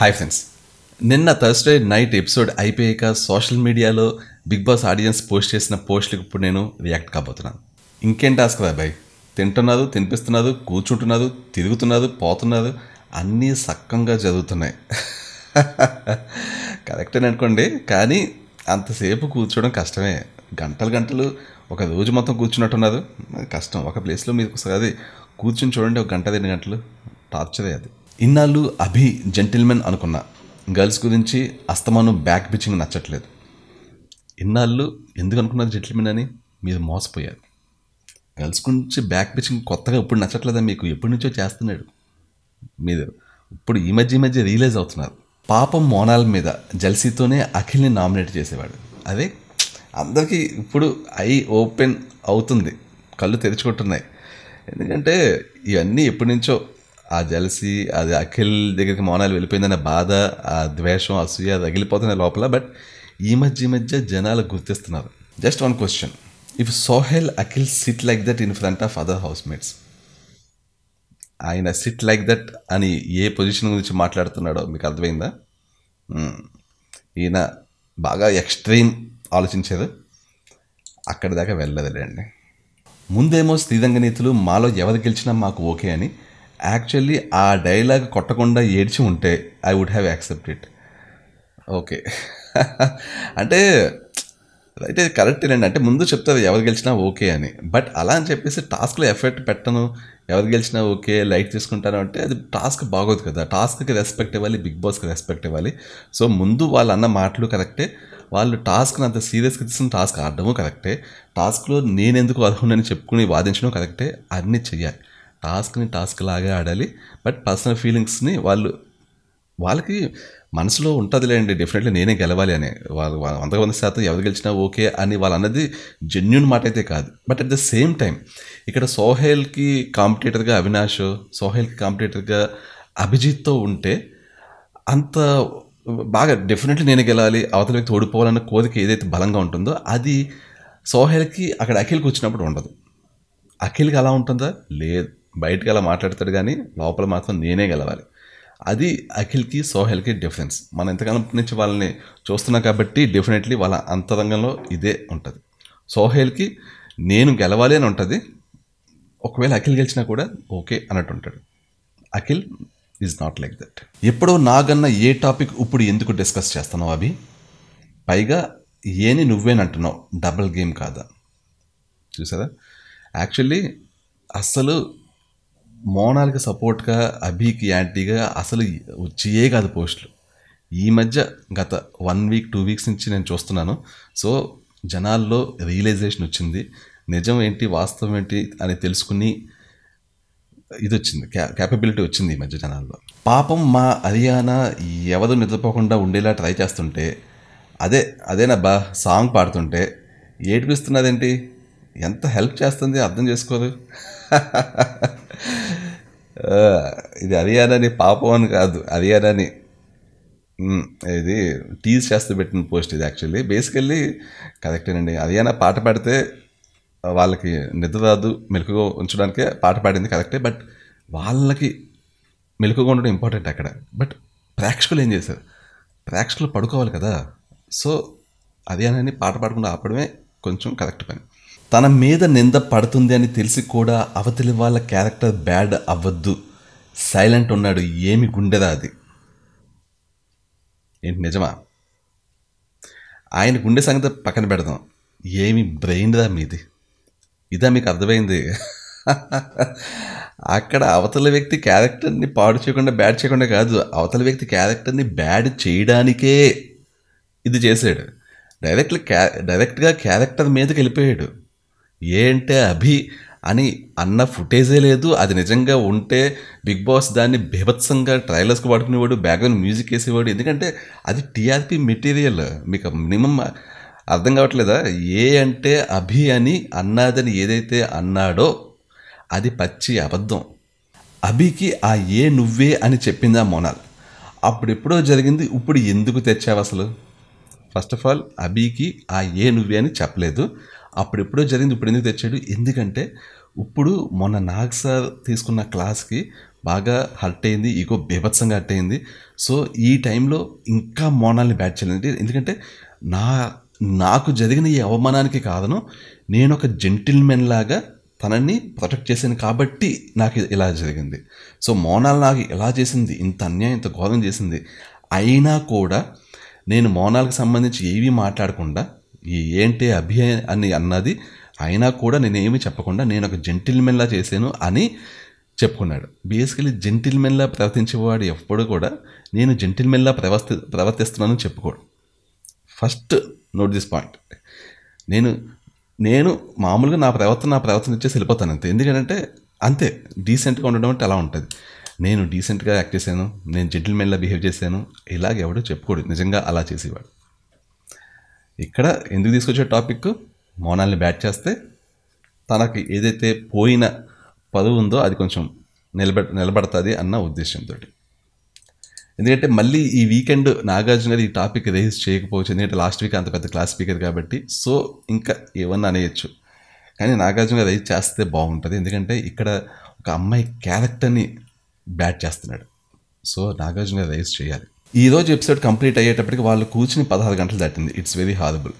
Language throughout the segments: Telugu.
హాయ్ ఫ్రెండ్స్ నిన్న థర్స్డే నైట్ ఎపిసోడ్ అయిపోయాక సోషల్ మీడియాలో బిగ్ బాస్ ఆడియన్స్ పోస్ట్ చేసిన పోస్ట్లకు ఇప్పుడు నేను రియాక్ట్ కాబోతున్నాను ఇంకేం టాస్క్ రా బాయ్ తింటున్నారు తినిపిస్తున్నారు కూర్చుంటున్నారు తిరుగుతున్నారు పోతున్నారు అన్నీ సక్కంగా జరుగుతున్నాయి కరెక్టే అనుకోండి కానీ అంతసేపు కూర్చోవడం కష్టమే గంటలు గంటలు ఒక రోజు మొత్తం కూర్చున్నట్టున్నారు కష్టం ఒక ప్లేస్లో మీరు అది కూర్చుని చూడండి ఒక గంట రెండు గంటలు టార్చరే అది ఇన్నాళ్ళు అభి జెంటిల్మెన్ అనుకున్నా గర్ల్స్ గురించి అస్తమానం బ్యాక్ బిచ్చింగ్ నచ్చట్లేదు ఇన్నాళ్ళు ఎందుకు అనుకున్నారు జెంటిల్మెన్ అని మీరు మోసపోయారు గర్ల్స్ గురించి బ్యాక్ బిచ్చింగ్ కొత్తగా ఇప్పుడు నచ్చట్లేదా మీకు ఎప్పటి నుంచో చేస్తున్నాడు మీరు ఇప్పుడు ఈ మధ్య ఈ మధ్య రియలైజ్ అవుతున్నారు పాపం మోనాల మీద జల్సీతోనే అఖిల్ని నామినేట్ చేసేవాడు అదే అందరికీ ఇప్పుడు ఐ ఓపెన్ అవుతుంది కళ్ళు తెరుచుకుంటున్నాయి ఎందుకంటే ఇవన్నీ ఎప్పటి నుంచో ఆ జలసి అది అఖిల్ దగ్గరికి వెళ్ళిపోయింది వెళ్ళిపోయిందనే బాధ ఆ ద్వేషం అసూయ తగిలిపోతున్న లోపల బట్ ఈ మధ్య మధ్య జనాలు గుర్తిస్తున్నారు just one question if Sohel Akhil sit like that in front of other house mates ఆయన సిట్ లైక్ దట్ అని ఏ పొజిషన్ గురించి మాట్లాడుతున్నాడో మీకు అర్థమైందా hmm. ఈయన బాగా ఎక్స్ట్రీమ్ ఆలోచించారు అక్కడి దాకా వెళ్ళలేదులేండి ముందేమో శ్రీరంగనీతులు మాలో ఎవరు గెలిచినా మాకు ఓకే అని యాక్చువల్లీ ఆ డైలాగ్ కొట్టకుండా ఏడ్చి ఉంటే I would have accept it okay అంటే అయితే కరెక్టేనండి అంటే ముందు చెప్తారు ఎవరు గెలిచినా ఓకే అని బట్ అలా అని చెప్పేసి టాస్క్లో ఎఫర్ట్ పెట్టను ఎవరు గెలిచినా ఓకే లైట్ తీసుకుంటాను అంటే అది టాస్క్ బాగోదు కదా టాస్క్కి రెస్పెక్ట్ ఇవ్వాలి బిగ్ బాస్కి రెస్పెక్ట్ ఇవ్వాలి సో ముందు వాళ్ళు అన్న మాటలు కరెక్టే వాళ్ళు టాస్క్ని అంత సీరియస్గా తీసుకున్న టాస్క్ ఆడడము కరెక్టే టాస్క్లో నేనెందుకు అర్హుండని చెప్పుకుని వాదించడం కరెక్టే అన్నీ చెయ్యాలి టాస్క్ని టాస్క్ లాగే ఆడాలి బట్ పర్సనల్ ఫీలింగ్స్ని వాళ్ళు వాళ్ళకి మనసులో ఉంటుందిలేండి డెఫినెట్లీ నేనే గెలవాలి అని వాళ్ళు వందకు వంద శాతం ఎవరు గెలిచినా ఓకే అని వాళ్ళు అన్నది జెన్యున్ మాట అయితే కాదు but at the same time ఇక్కడ సోహెల్కి కాంపిటేటర్గా అవినాష్ సోహెల్కి కాంపిటేటర్గా అభిజిత్తో ఉంటే అంత బాగా డెఫినెట్లీ నేను గెలవాలి అవతల వ్యక్తి ఓడిపోవాలన్న కోరిక ఏదైతే బలంగా ఉంటుందో అది సోహెల్కి అక్కడ అఖిల్కి వచ్చినప్పుడు ఉండదు అఖిల్కి అలా ఉంటుందా లేదు బయటకు అలా మాట్లాడతాడు కానీ లోపల మాత్రం నేనే గెలవాలి అది అఖిల్కి సోహెల్కి డిఫరెన్స్ మనం ఎంతకాలం నుంచి వాళ్ళని చూస్తున్నాం కాబట్టి డెఫినెట్లీ వాళ్ళ అంతరంగంలో ఇదే ఉంటుంది సోహెల్కి నేను గెలవాలి అని ఉంటుంది ఒకవేళ అఖిల్ గెలిచినా కూడా ఓకే అన్నట్టు ఉంటాడు Akhil is not like that ఎప్పుడో నాగన్న ఏ టాపిక్ ఇప్పుడు ఎందుకు డిస్కస్ చేస్తున్నావు అవి పైగా ఏని నువ్వేనంటున్నావు డబుల్ గేమ్ కాదా చూసారా యాక్చువల్లీ అస్సలు మోనాల్కి సపోర్ట్గా అభికి యాంటీగా అసలు వచ్చియే కాదు పోస్టులు ఈ మధ్య గత వన్ వీక్ టూ వీక్స్ నుంచి నేను చూస్తున్నాను సో జనాల్లో రియలైజేషన్ వచ్చింది నిజం ఏంటి వాస్తవం ఏంటి అని తెలుసుకుని ఇది వచ్చింది క్యాపబిలిటీ వచ్చింది ఈ మధ్య జనాల్లో పాపం మా హరియానా ఎవరు నిద్రపోకుండా ఉండేలా ట్రై చేస్తుంటే అదే బా సాంగ్ పాడుతుంటే ఏడిపిస్తున్నదేంటి ఎంత హెల్ప్ చేస్తుంది అర్థం చేసుకోరు ఇది అరియానని పాపం అని కాదు అరియానని ఇది టీజ్ చేస్తూ పెట్టిన పోస్ట్ ఇది యాక్చువల్లీ బేసికల్లీ కరెక్టేనండి అరియానా పాట పాడితే వాళ్ళకి నిద్ర రాదు మెలకుగా ఉంచడానికే పాట పాడింది కరెక్టే బట్ వాళ్ళకి మెలకుగా ఉండడం ఇంపార్టెంట్ అక్కడ బట్ ప్రేక్షకులు ఏం చేశారు ప్రేక్షకులు పడుకోవాలి కదా సో అరియానాని పాట పాడకుండా ఆపడమే కొంచెం కరెక్ట్ పని తన మీద నింద పడుతుంది అని తెలిసి కూడా అవతలి వాళ్ళ క్యారెక్టర్ బ్యాడ్ అవ్వద్దు సైలెంట్ ఉన్నాడు ఏమి గుండెదా అది ఏంటి నిజమా ఆయన గుండె సంగతి పక్కన పెడదాం ఏమి బ్రెయిన్దా మీది ఇదా మీకు అర్థమైంది అక్కడ అవతల వ్యక్తి క్యారెక్టర్ని పాడు చేయకుండా బ్యాడ్ చేయకుండా కాదు అవతల వ్యక్తి క్యారెక్టర్ని బ్యాడ్ చేయడానికే ఇది చేశాడు డైరెక్ట్ క్యా డైరెక్ట్గా క్యారెక్టర్ మీదకి వెళ్ళిపోయాడు ఏంటే అభి అని అన్న ఫుటేజే లేదు అది నిజంగా ఉంటే బిగ్ బాస్ దాన్ని బీభత్సంగా ట్రైలర్స్కి పడుకునేవాడు బ్యాక్గ్రౌండ్ మ్యూజిక్ వేసేవాడు ఎందుకంటే అది టీఆర్పీ మెటీరియల్ మీకు మినిమం అర్థం కావట్లేదా ఏ అంటే అభి అని అన్నాదని ఏదైతే అన్నాడో అది పచ్చి అబద్ధం అభికి ఆ ఏ నువ్వే అని చెప్పిందా మోనాల్ అప్పుడెప్పుడో జరిగింది ఇప్పుడు ఎందుకు తెచ్చావు అసలు ఫస్ట్ ఆఫ్ ఆల్ అభికి ఆ ఏ నువ్వే అని చెప్పలేదు అప్పుడు ఎప్పుడో జరిగింది ఇప్పుడు ఎందుకు తెచ్చాడు ఎందుకంటే ఇప్పుడు మొన్న నాగ్ సార్ తీసుకున్న క్లాస్కి బాగా హర్ట్ అయింది ఈగో బీభత్సంగా హర్ట్ అయింది సో ఈ టైంలో ఇంకా మోనాల్ని బ్యాట్ చేయాలంటే ఎందుకంటే నా నాకు జరిగిన ఈ అవమానానికి కాదను నేను ఒక జెంటిల్మెన్ లాగా తనని ప్రొటెక్ట్ చేశాను కాబట్టి నాకు ఇలా జరిగింది సో మోనాల్ నాకు ఎలా చేసింది ఇంత అన్యాయం ఇంత ఘోరం చేసింది అయినా కూడా నేను మోనాల్కి సంబంధించి ఏవి మాట్లాడకుండా ఈ ఏంటి అభి అని అన్నది అయినా కూడా నేనేమి చెప్పకుండా నేను ఒక జెంటిల్మెన్లా చేశాను అని చెప్పుకున్నాడు బేసికలీ జెంటిల్మెన్లా ప్రవర్తించేవాడు ఎప్పుడు కూడా నేను జెంటిల్మెన్లా ప్రవర్తి ప్రవర్తిస్తున్నానని చెప్పుకోడు ఫస్ట్ నోట్ దిస్ పాయింట్ నేను నేను మామూలుగా నా ప్రవర్తన నా ప్రవర్తన ఇచ్చేసి వెళ్ళిపోతాను అంతే ఎందుకంటే అంతే డీసెంట్గా ఉండడం అంటే అలా ఉంటుంది నేను డీసెంట్గా యాక్ట్ చేశాను నేను జెంటిల్మెన్లా బిహేవ్ చేశాను ఇలాగ ఎవడో చెప్పుకోడు నిజంగా అలా చేసేవాడు ఇక్కడ ఎందుకు తీసుకొచ్చే టాపిక్ మోనాల్ని బ్యాట్ చేస్తే తనకి ఏదైతే పోయిన పదవి ఉందో అది కొంచెం నిలబెట్ నిలబడుతుంది అన్న ఉద్దేశంతో ఎందుకంటే మళ్ళీ ఈ వీకెండ్ నాగార్జున ఈ టాపిక్ రేజ్ చేయకపోవచ్చు ఎందుకంటే లాస్ట్ వీక్ అంత పెద్ద క్లాస్ స్పీకర్ కాబట్టి సో ఇంకా ఏమన్నా అనేయచ్చు కానీ నాగార్జున రైజ్ చేస్తే బాగుంటుంది ఎందుకంటే ఇక్కడ ఒక అమ్మాయి క్యారెక్టర్ని బ్యాట్ చేస్తున్నాడు సో నాగార్జున రైజ్ చేయాలి ఈ రోజు ఎపిసోడ్ కంప్లీట్ అయ్యేటప్పటికి వాళ్ళు కూర్చుని పదహారు గంటలు దాటింది it's very horrible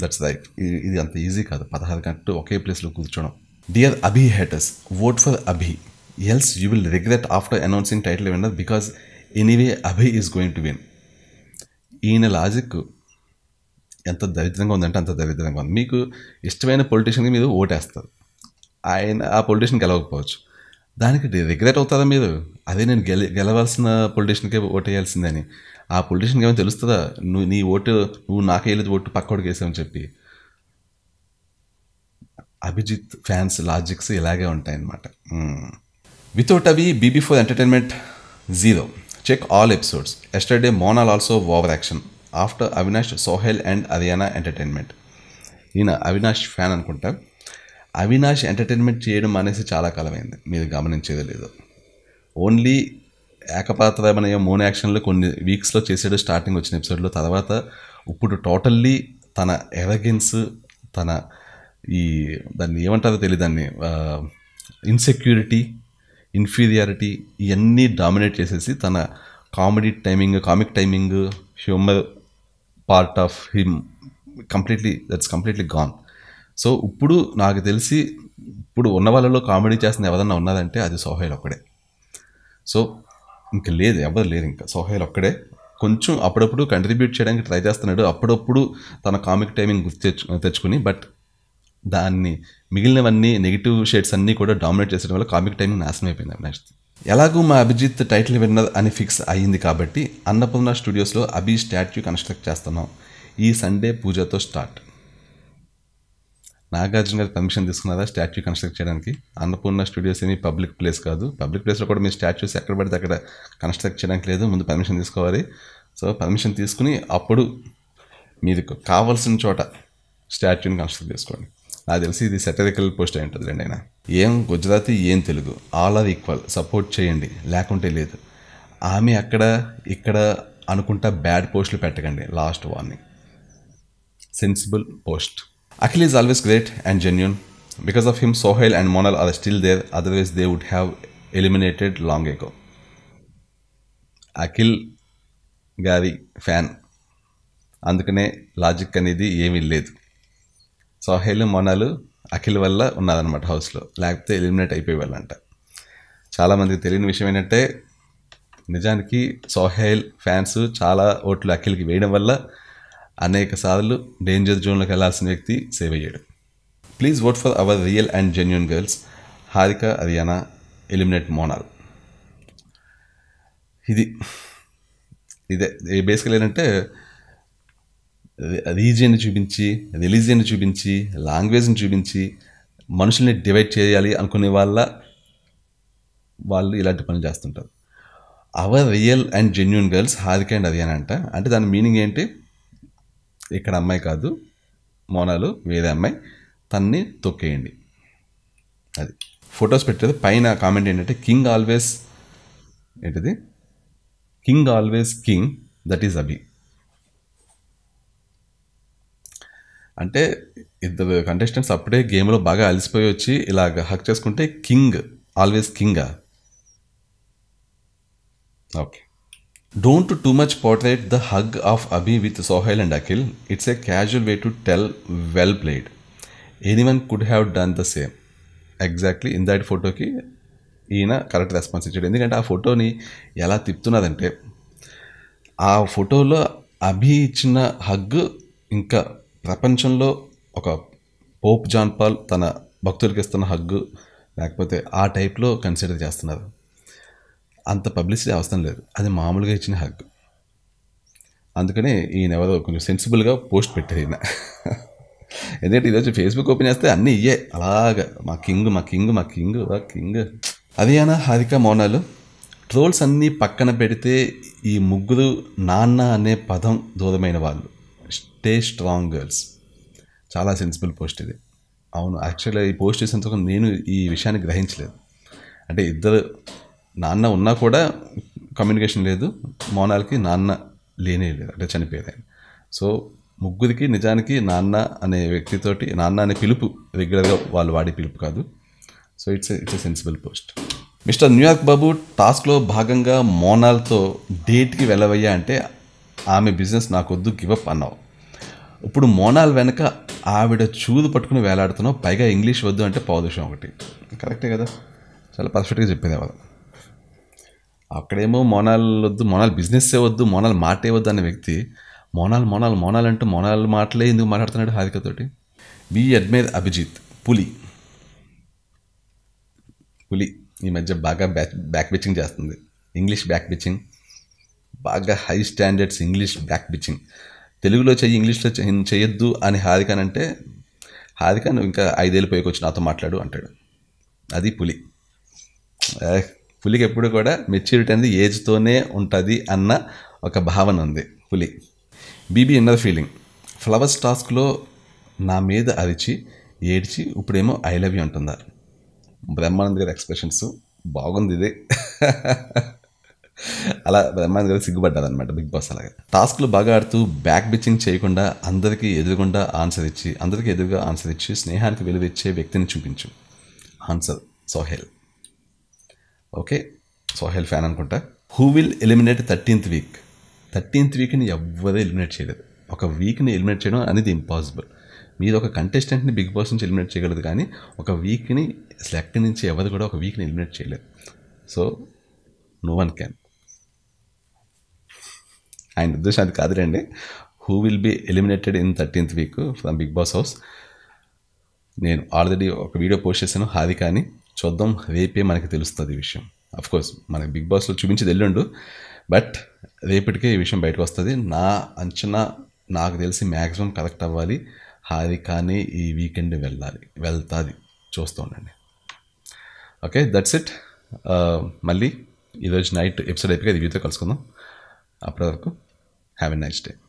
that's like ఇది అంత ఈజీ కాదు పదహారు గంటలు ఒకే ప్లేస్లో కూర్చోవడం dear Abhi haters vote for Abhi else you will regret after announcing title winner because anyway Abhi is going to win ఈయన లాజిక్ ఎంత దరిద్రంగా ఉందంటే అంత దరిద్రంగా ఉంది మీకు ఇష్టమైన పొలిటీషియన్కి మీరు ఓటేస్తారు ఆయన ఆ పొలిటీషియన్ గెలవకపోవచ్చు దానికి రిగ్రెట్ అవుతుందా మీరు అదే నేను గెలి గెలవాల్సిన పొలిటీషియన్కే ఓటు వేయాల్సిందని ఆ పొలిటీషియన్కి ఏమైనా తెలుస్తుందా నువ్వు నీ ఓటు నువ్వు నాకు వేయలేదు ఓటు పక్కోడికి వేసావని చెప్పి అభిజిత్ ఫ్యాన్స్ లాజిక్స్ ఇలాగే ఉంటాయన్నమాట వితౌట్ అవి BB four entertainment zero check all episodes yesterday Monal also over action after Avinash Sohel and Ariyana entertainment ఈయన అవినాష్ ఫ్యాన్ అనుకుంటా అవినాష్ ఎంటర్టైన్మెంట్ చేయడం అనేసి చాలా కాలమైంది మీరు గమనించేదే లేదు ఓన్లీ ఏకపాత్రమనయ మోన్ యాక్షన్లో కొన్ని వీక్స్లో చేసాడు స్టార్టింగ్ వచ్చిన ఎపిసోడ్లో తర్వాత ఇప్పుడు టోటల్లీ తన ఎరగెన్స్ తన ఈ దాన్ని ఏమంటారో తెలియదు దాన్ని ఇన్సెక్యూరిటీ ఇన్ఫీరియారిటీ ఇవన్నీ డామినేట్ చేసేసి తన comedy timing comic timing humour part of him completely that's completely gone so ఇప్పుడు నాకు తెలిసి ఇప్పుడు ఉన్న వాళ్ళలో కామెడీ చేసిన ఎవరన్నా ఉన్నదంటే అది సోహైల్ ఒక్కడే సో ఇంక లేదు ఎవరు లేరు ఇంకా సోహైల్ ఒక్కడే కొంచెం అప్పుడప్పుడు కంట్రిబ్యూట్ చేయడానికి ట్రై చేస్తున్నాడు అప్పుడప్పుడు తన కామిక్ టైమింగ్ గుర్తు తెచ్చు తెచ్చుకుని బట్ దాన్ని మిగిలినవన్నీ నెగిటివ్ షేడ్స్ అన్నీ కూడా డామినేట్ చేసడం వల్ల కామిక్ టైమింగ్ నాశనం అయిపోయింది నెక్స్ట్ ఎలాగూ మా అభిజిత్ టైటిల్ విన్నర్ అని ఫిక్స్ అయ్యింది కాబట్టి అన్నపూర్ణ స్టూడియోస్లో అభి స్టాట్యూ కన్స్ట్రక్ట్ చేస్తున్నాం ఈ సండే పూజతో స్టార్ట్ నాగార్జున గారు పర్మిషన్ తీసుకున్నారా స్టాచ్యూ కన్స్ట్రక్ట్ చేయడానికి అన్నపూర్ణ స్టూడియోస్ ఏమి పబ్లిక్ ప్లేస్ కాదు పబ్లిక్ ప్లేస్లో కూడా మీ స్టాచ్యూస్ ఎక్కడ పడితే అక్కడ కన్స్ట్రక్ట్ చేయడానికి లేదు ముందు పర్మిషన్ తీసుకోవాలి సో పర్మిషన్ తీసుకుని అప్పుడు మీరు కావాల్సిన చోట స్టాచ్యూని కన్స్ట్రక్ట్ చేసుకోండి నాకు తెలిసి ఇది సెటరికల్ పోస్ట్ అయి ఉంటుంది అండి ఆయన ఏం గుజరాతీ ఏం Telugu all are equal support చేయండి లేకుంటే లేదు ఆమె అక్కడ ఇక్కడ అనుకుంటా బ్యాడ్ పోస్టులు పెట్టకండి last warning sensible post Akhil is always great and genuine. Because of him, Sohail and Monal are still there, otherwise, they would have eliminated long ago. Akhil గారి ఫ్యాన్ అందుకనే లాజిక్ అనేది ఏమీ లేదు సోహైలు మొనాలు అఖిల్ వల్ల ఉన్నారనమాట హౌస్లో లేకపోతే ఎలిమినేట్ అయిపోయేవాళ్ళంట చాలామందికి తెలియని విషయం ఏంటంటే నిజానికి సోహైల్ ఫ్యాన్స్ చాలా ఓట్లు అఖిల్కి వేయడం వల్ల అనేక సార్లు డేంజర్ జోన్లోకి వెళ్లాల్సిన వ్యక్తి సేవ్ అయ్యాడు please vote for our real and genuine girls Harika Ariyana eliminate Monal ఇది ఇదే బేసికల్ ఏంటంటే రీజియన్ని చూపించి రిలీజియన్ని చూపించి లాంగ్వేజ్ని చూపించి మనుషుల్ని డివైడ్ చేయాలి అనుకునే వాళ్ళ వాళ్ళు ఇలాంటి పనులు చేస్తుంటారు our real and genuine girls Harika and Ariyana అంట అంటే దాని మీనింగ్ ఏంటి ఇక్కడ అమ్మాయి కాదు మోనాలు వేరే అమ్మాయి తన్ని తొక్కేయండి అది ఫొటోస్ పెట్టేది పైన కామెంట్ ఏంటంటే కింగ్ ఆల్వేస్ ఏంటిది king always king that is Abhi అంటే ఇద్దరు కంటెస్టెంట్స్ అప్పుడే గేమ్లో బాగా అలసిపోయి వచ్చి ఇలాగ హక్ చేసుకుంటే కింగ్ ఆల్వేస్ కింగా okay Don't much portrait the hug of Abhi with Sohail and Akhil it's a casual way to tell well played anyone could have done the same exactly in that ఫోటోకి ఈయన కరెక్ట్ రెస్పాన్స్ ఇచ్చాడు ఎందుకంటే ఆ ఫోటోని ఎలా తిప్పుతున్నదంటే ఆ ఫోటోలో అభి ఇచ్చిన హగ్ ఇంకా ప్రపంచంలో ఒక పోప్ జాన్పాల్ తన భక్తులకి ఇస్తున్న హగ్గు లేకపోతే ఆ టైప్లో కన్సిడర్ చేస్తున్నారు అంత పబ్లిసిటీ అవసరం లేదు అది మామూలుగా ఇచ్చిన హక్ అందుకనే ఈయన ఎవరో కొంచెం సెన్సిబుల్గా పోస్ట్ పెట్టారు ఈయన ఎందుకంటే ఈరోజు ఫేస్బుక్ ఓపెన్ చేస్తే అన్నీ ఇయ్యే అలాగ మా కింగ్ మా కింగ్ మా కింగ్ మా కింగ్ అదియానా హారిక మోనాలు ట్రోల్స్ అన్నీ పక్కన పెడితే ఈ ముగ్గురు నాన్న అనే పదం దూరమైన వాళ్ళు స్టే స్ట్రాంగ్ గర్ల్స్ చాలా సెన్సిబుల్ పోస్ట్ ఇది అవును యాక్చువల్గా ఈ పోస్ట్ చేసినంత నేను ఈ విషయాన్ని గ్రహించలేదు అంటే ఇద్దరు నాన్న ఉన్నా కూడా కమ్యూనికేషన్ లేదు మోనాల్కి నాన్న లేనే లేదు అంటే చనిపోయేది సో ముగ్గురికి నిజానికి నాన్న అనే వ్యక్తితోటి నాన్న అనే పిలుపు రెగ్యులర్గా వాళ్ళు వాడే పిలుపు కాదు so it's it's a sensible post mister New York బాబు టాస్క్లో భాగంగా మోనాల్తో డేట్కి వెళ్ళవయ్యా అంటే ఆమె బిజినెస్ నాకొద్దు గివప్ అన్నావు ఇప్పుడు మోనాల్ వెనక ఆవిడ చూదు పట్టుకుని వేలాడుతున్నావు పైగా ఇంగ్లీష్ వద్దు అంటే పౌదోషం ఒకటి కరెక్టే కదా చాలా పర్ఫెక్ట్గా చెప్పేదే వాళ్ళు అక్కడేమో మోనాల్ వద్దు మోనాల్ బిజినెస్సే వద్దు మోనాల్ మాటే వద్దు అనే వ్యక్తి మోనాల్ మోనాల్ మోనాల్ అంటూ మోనాల్ మాటలే ఎందుకు మాట్లాడుతున్నాడు హారికతోటి వి అడ్మేర్ అభిజిత్ పులి పులి ఈ మధ్య బాగా బ్యాక్ బ్యాక్ బిచ్చింగ్ చేస్తుంది ఇంగ్లీష్ బ్యాక్ బిచ్చింగ్ బాగా high standards English back bitching తెలుగులో చెయ్యి ఇంగ్లీష్లో చేయొద్దు అని హారికన్ అంటే హారిక నువ్వు ఇంకా ఐదేళ్ళు వచ్చి నాతో మాట్లాడు అంటాడు అది పులి పులికి ఎప్పుడు కూడా మెచ్యూరిటీ అనేది ఏజ్తోనే ఉంటుంది అన్న ఒక భావన ఉంది పులి బీబీ ఇన్నర్ ఫీలింగ్ ఫ్లవర్స్ టాస్క్లో నా మీద అరిచి ఏడ్చి ఇప్పుడేమో ఐ లవ్ యూ అంటుందా బ్రహ్మానంద్ గారి ఎక్స్ప్రెషన్స్ బాగుంది ఇదే అలా బ్రహ్మానంద్ గారు సిగ్గుపడ్డారనమాట బిగ్ బాస్ అలాగే టాస్క్లు బాగా ఆడుతూ బ్యాక్ బిచ్చింగ్ చేయకుండా అందరికీ ఎదురుగుండా ఆన్సర్ ఇచ్చి అందరికీ ఎదురుగా ఆన్సర్ ఇచ్చి స్నేహానికి విలువ ఇచ్చే వ్యక్తిని చూపించు answer Sohel okay Sohel fan అనుకుంటా who will eliminate thirteenth week thirteenth వీక్ని ఎవ్వరూ ఎలిమినేట్ చేయలేదు ఒక వీక్ని ఎలిమినేట్ చేయడం అనేది ఇంపాసిబుల్ మీరు ఒక కంటెస్టెంట్ని బిగ్ బాస్ నుంచి ఎలిమినేట్ చేయగలదు కానీ ఒక వీక్ని సెలెక్ట్ నుంచి ఎవరు కూడా ఒక వీక్ని ఎలిమినేట్ చేయలేదు సో నో వన్ క్యాన్ ఆయన ఉద్దేశం అది కాదులేండి who will be eliminated in thirteenth week from Bigg Boss house నేను ఆల్రెడీ ఒక వీడియో పోస్ట్ చేశాను హారిక అని చూద్దాం రేపే మనకి తెలుస్తుంది ఈ విషయం కోర్స్ మనకి బిగ్ బాస్లో చూపించి తెలియండు బట్ రేపటికే ఈ విషయం బయటకు వస్తుంది నా అంచనా నాకు తెలిసి మ్యాక్సిమం కలెక్ట్ అవ్వాలి హారి కానీ ఈ వీకెండ్ వెళ్ళాలి వెళ్తుంది చూస్తూ ఉండండి ఓకే దట్స్ ఇట్ మళ్ళీ ఈరోజు నైట్ ఎపిసోడ్ అయిపోయి రివ్యూతో కలుసుకుందాం అప్పటి వరకు హ్యావ్ ఎ నైస్ డే